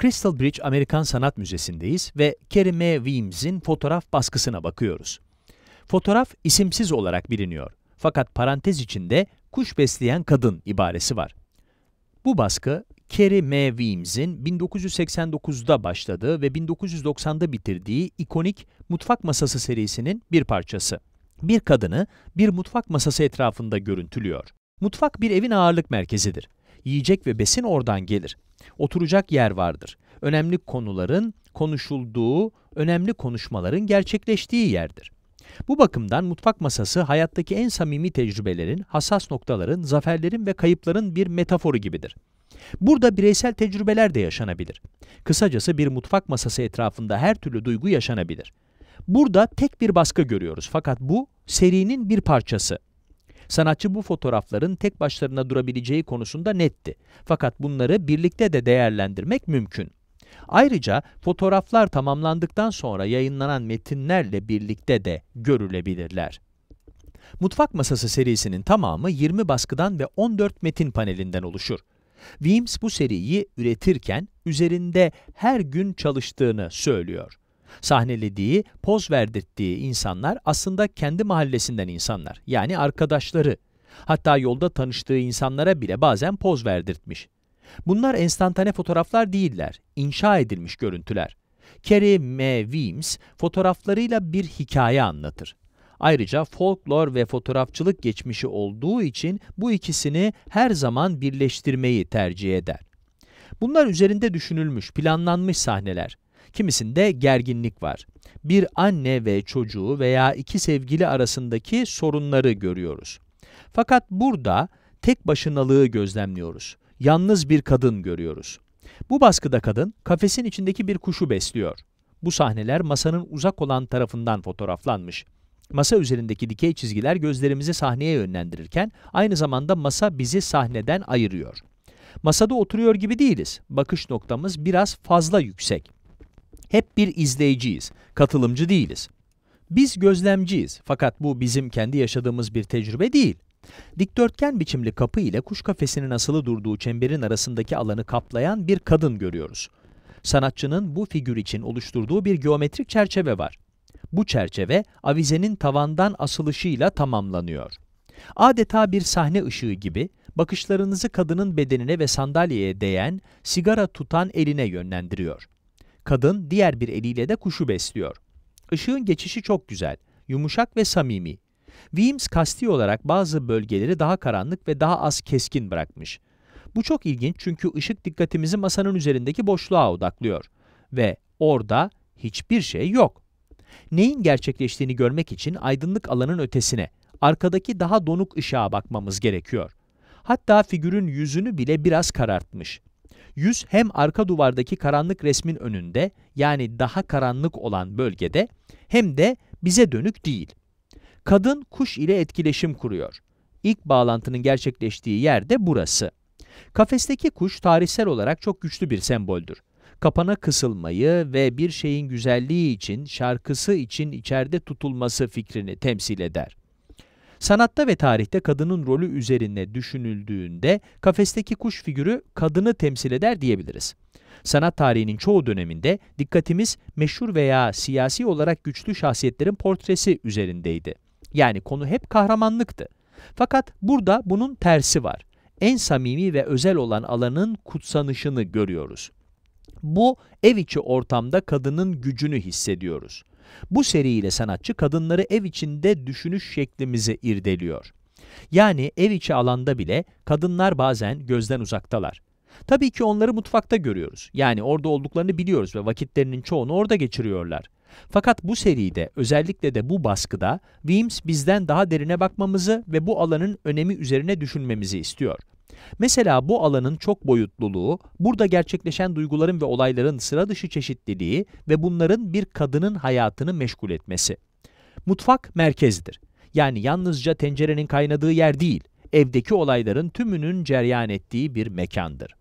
Crystal Bridge Amerikan Sanat Müzesi'ndeyiz ve Kerry M. Weems'in fotoğraf baskısına bakıyoruz. Fotoğraf isimsiz olarak biliniyor. Fakat parantez içinde kuş besleyen kadın ibaresi var. Bu baskı Kerry M. Weems'in 1989'da başladığı ve 1990'da bitirdiği ikonik Mutfak Masası serisinin bir parçası. Bir kadını bir mutfak masası etrafında görüntülüyor. Mutfak bir evin ağırlık merkezidir. Yiyecek ve besin oradan gelir. Oturacak yer vardır. Önemli konuların konuşulduğu, önemli konuşmaların gerçekleştiği yerdir. Bu bakımdan mutfak masası hayattaki en samimi tecrübelerin, hassas noktaların, zaferlerin ve kayıpların bir metaforu gibidir. Burada bireysel tecrübeler de yaşanabilir. Kısacası bir mutfak masası etrafında her türlü duygu yaşanabilir. Burada tek bir baskı görüyoruz fakat bu serinin bir parçası. Sanatçı bu fotoğrafların tek başlarına durabileceği konusunda netti. Fakat bunları birlikte de değerlendirmek mümkün. Ayrıca fotoğraflar tamamlandıktan sonra yayınlanan metinlerle birlikte de görülebilirler. Mutfak Masası serisinin tamamı 20 baskıdan ve 14 metin panelinden oluşur. Weems bu seriyi üretirken üzerinde her gün çalıştığını söylüyor. Sahnelediği, poz verdirttiği insanlar aslında kendi mahallesinden insanlar, yani arkadaşları. Hatta yolda tanıştığı insanlara bile bazen poz verdirtmiş. Bunlar enstantane fotoğraflar değiller, inşa edilmiş görüntüler. Kerry M. Weems fotoğraflarıyla bir hikaye anlatır. Ayrıca folklor ve fotoğrafçılık geçmişi olduğu için bu ikisini her zaman birleştirmeyi tercih eder. Bunlar üzerinde düşünülmüş, planlanmış sahneler kimisinde gerginlik var. Bir anne ve çocuğu veya iki sevgili arasındaki sorunları görüyoruz. Fakat burada tek başınalığı gözlemliyoruz. Yalnız bir kadın görüyoruz. Bu baskıda kadın kafesin içindeki bir kuşu besliyor. Bu sahneler masanın uzak olan tarafından fotoğraflanmış. Masa üzerindeki dikey çizgiler gözlerimizi sahneye yönlendirirken aynı zamanda masa bizi sahneden ayırıyor. Masada oturuyor gibi değiliz. Bakış noktamız biraz fazla yüksek hep bir izleyiciyiz, katılımcı değiliz. Biz gözlemciyiz fakat bu bizim kendi yaşadığımız bir tecrübe değil. Dikdörtgen biçimli kapı ile kuş kafesinin asılı durduğu çemberin arasındaki alanı kaplayan bir kadın görüyoruz. Sanatçının bu figür için oluşturduğu bir geometrik çerçeve var. Bu çerçeve avizenin tavandan asılışıyla tamamlanıyor. Adeta bir sahne ışığı gibi bakışlarınızı kadının bedenine ve sandalyeye değen, sigara tutan eline yönlendiriyor. Kadın diğer bir eliyle de kuşu besliyor. Işığın geçişi çok güzel, yumuşak ve samimi. Weems kasti olarak bazı bölgeleri daha karanlık ve daha az keskin bırakmış. Bu çok ilginç çünkü ışık dikkatimizi masanın üzerindeki boşluğa odaklıyor. Ve orada hiçbir şey yok. Neyin gerçekleştiğini görmek için aydınlık alanın ötesine, arkadaki daha donuk ışığa bakmamız gerekiyor. Hatta figürün yüzünü bile biraz karartmış. Yüz hem arka duvardaki karanlık resmin önünde yani daha karanlık olan bölgede hem de bize dönük değil. Kadın kuş ile etkileşim kuruyor. İlk bağlantının gerçekleştiği yer de burası. Kafesteki kuş tarihsel olarak çok güçlü bir semboldür. Kapana kısılmayı ve bir şeyin güzelliği için, şarkısı için içeride tutulması fikrini temsil eder. Sanatta ve tarihte kadının rolü üzerine düşünüldüğünde kafesteki kuş figürü kadını temsil eder diyebiliriz. Sanat tarihinin çoğu döneminde dikkatimiz meşhur veya siyasi olarak güçlü şahsiyetlerin portresi üzerindeydi. Yani konu hep kahramanlıktı. Fakat burada bunun tersi var. En samimi ve özel olan alanın kutsanışını görüyoruz. Bu ev içi ortamda kadının gücünü hissediyoruz. Bu seriyle sanatçı kadınları ev içinde düşünüş şeklimizi irdeliyor. Yani ev içi alanda bile kadınlar bazen gözden uzaktalar. Tabii ki onları mutfakta görüyoruz. Yani orada olduklarını biliyoruz ve vakitlerinin çoğunu orada geçiriyorlar. Fakat bu seride, özellikle de bu baskıda, Weems bizden daha derine bakmamızı ve bu alanın önemi üzerine düşünmemizi istiyor. Mesela bu alanın çok boyutluluğu, burada gerçekleşen duyguların ve olayların sıra dışı çeşitliliği ve bunların bir kadının hayatını meşgul etmesi. Mutfak merkezdir. Yani yalnızca tencerenin kaynadığı yer değil, evdeki olayların tümünün ceryan ettiği bir mekandır.